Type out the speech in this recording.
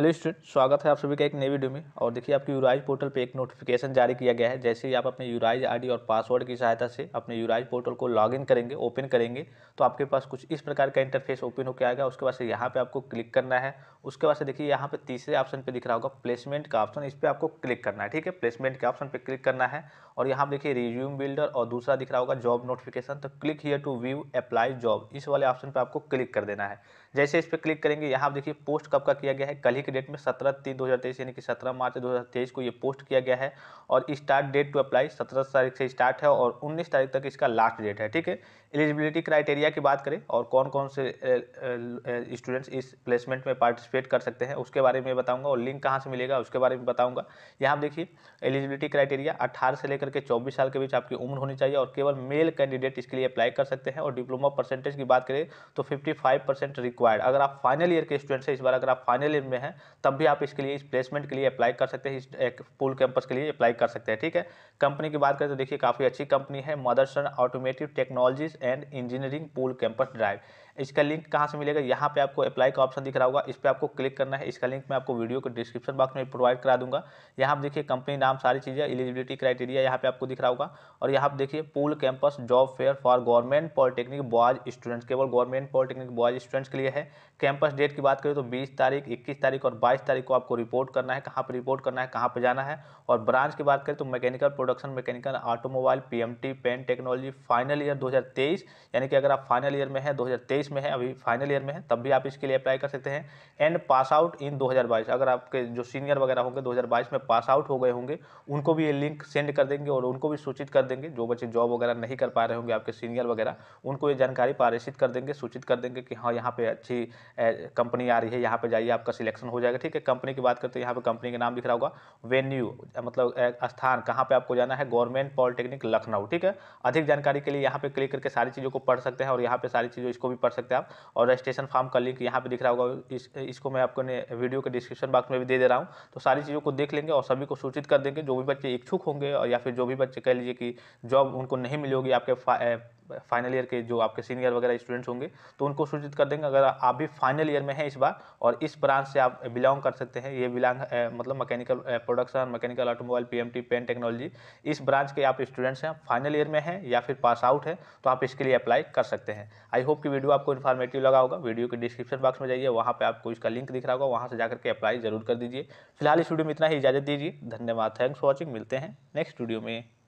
hello student स्वागत है आप सभी का एक नई वीडियो में और देखिए आपके यूराइज पोर्टल पे एक नोटिफिकेशन जारी किया गया है जैसे ही आप अपने यूराइज आईडी और पासवर्ड की सहायता से अपने यूराइज पोर्टल को लॉगिन करेंगे ओपन करेंगे तो आपके पास कुछ इस प्रकार का इंटरफेस ओपन होकर आएगा उसके बाद से यहाँ पर आपको क्लिक करना है उसके बाद से देखिए यहाँ पर तीसरे ऑप्शन पर दिख रहा होगा प्लेसमेंट का ऑप्शन इस पर आपको क्लिक करना है ठीक है प्लेसमेंट के ऑप्शन पर क्लिक करना है और यहाँ पर देखिए रिज्यूम बिल्डर और दूसरा दिख रहा होगा जॉब नोटिफिकेशन तो click here to view apply job इस वाले ऑप्शन पर आपको क्लिक कर देना है जैसे इस पर क्लिक करेंगे यहाँ देखिए पोस्ट कब का किया गया है कल ही की डेट में सत्रह तीन दो यानी कि सत्रह मार्च दो को ये पोस्ट किया गया है और स्टार्ट डेट टू अप्लाई सत्रह तारीख से स्टार्ट है और उन्नीस तारीख तक इसका लास्ट डेट है ठीक है एलिजिबिलिटी क्राइटेरिया की बात करें और कौन कौन से स्टूडेंट्स इस प्लेसमेंट में पार्टिसिपेट कर सकते हैं उसके बारे में बताऊँगा और लिंक कहाँ से मिलेगा उसके बारे में बताऊँगा यहाँ देखिए एलिजिबिलिटी क्राइटेरिया अठारह से लेकर के चौबीस साल के बीच आपकी उम्र होनी चाहिए और केवल मेल कैंडिडेट इसके लिए अप्लाई कर सकते हैं और डिप्लोमा परसेंटेज की बात करें तो फिफ्टी रिक्वायर्ड अगर आप फाइनल ईयर के स्टूडेंट्स हैं इस बार अगर आप फाइनल ईयर में हैं तब भी आप इसके लिए इस प्लेसमेंट के लिए अप्लाई कर सकते हैं इस एक पूल कैंपस के लिए अप्लाई कर सकते हैं ठीक है कंपनी की बात करें तो देखिए काफ़ी अच्छी कंपनी है Motherson automotive technologies and engineering pool campus drive इसका लिंक कहाँ से मिलेगा यहाँ पे आपको अप्लाई का ऑप्शन दिख रहा होगा इस पर आपको क्लिक करना है इसका लिंक मैं आपको वीडियो के डिस्क्रिप्शन बॉक्स में प्रोवाइड करा दूंगा यहाँ आप देखिए कंपनी नाम सारी चीज़ें एलिजिबिलिटी क्राइटेरिया यहाँ पे आपको दिख रहा होगा और यहाँ आप देखिए pool campus job fair for government polytechnic boys students केवल गवर्नमेंट पॉलिटेक्निक बॉयज स्टूडेंट्स के लिए है कैंपस डेट की बात करें तो बीस तारीख इक्कीस तारीख तारीख और बाईस तारीख को आपको रिपोर्ट करना है कहाँ पर रिपोर्ट करना है कहाँ पर जाना है और ब्रांच की बात करें तो mechanical production mechanical automobile PMT pen technology final year 2023 यानी कि अगर आप फाइनल ईयर में हैं 2023 में है अभी फाइनल ईयर में है तब भी आप इसके लिए अप्लाई कर सकते हैं एंड पास आउट इन 2022 अगर आपके जो सीनियर वगैरह होंगे 2022 में पास आउट हो गए होंगे उनको भी ये लिंक सेंड कर देंगे और उनको भी सूचित कर देंगे जो बच्चे जॉब वगैरह नहीं कर पा रहे होंगे आपके सीनियर वगैरह उनको ये जानकारी पारेषित कर देंगे सूचित कर देंगे कि हाँ यहाँ पर अच्छी कंपनी आ रही है यहाँ पे जाइए आपका सिलेक्शन हो जाएगा ठीक है कंपनी की बात करते हैं यहाँ पे कंपनी का नाम दिख रहा होगा वेन्यू मतलब स्थान कहाँ पे आपको जाना है गवर्नमेंट पॉलिटेक्निक लखनऊ ठीक है अधिक जानकारी के लिए यहाँ पे क्लिक करके सारी चीज़ों को पढ़ सकते हैं और यहाँ पे सारी चीज़ों इसको भी पढ़ सकते हैं आप और रजिस्ट्रेशन फॉर्म का लिंक यहाँ पे दिख रहा होगा इस, इसको मैं आपको वीडियो के डिस्क्रिप्शन बॉक्स में भी दे दे रहा हूँ तो सारी चीज़ों को देख लेंगे और सभी को सूचित कर देंगे जो भी बच्चे इच्छुक होंगे और या फिर जो भी बच्चे कह लीजिए कि जॉब उनको नहीं मिलेगी आपके फाइनल ईयर के जो आपके सीनियर वगैरह स्टूडेंट्स होंगे तो उनको सूचित कर देंगे अगर आप भी फाइनल ईयर में हैं इस बार और इस ब्रांच से आप बिलोंग कर सकते हैं ये बिलोंग मतलब mechanical production mechanical automobile PMT pen technology इस ब्रांच के आप स्टूडेंट्स हैं फाइनल ईयर में हैं या फिर पास आउट हैं तो आप इसके लिए अप्लाई कर सकते हैं आई होप कि वीडियो आपको इन्फॉर्मेटिव लगा होगा वीडियो के डिस्क्रिप्शन बॉक्स में जाइए वहाँ पर आपको इसका लिंक दिख रहा होगा वहाँ से जाकर के अप्लाई जरूर कर दीजिए फिलहाल इस वीडियो में इतना ही इजाजत दीजिए धन्यवाद थैंक्स फॉर वॉचिंग मिलते हैं नेक्स्ट वीडियो में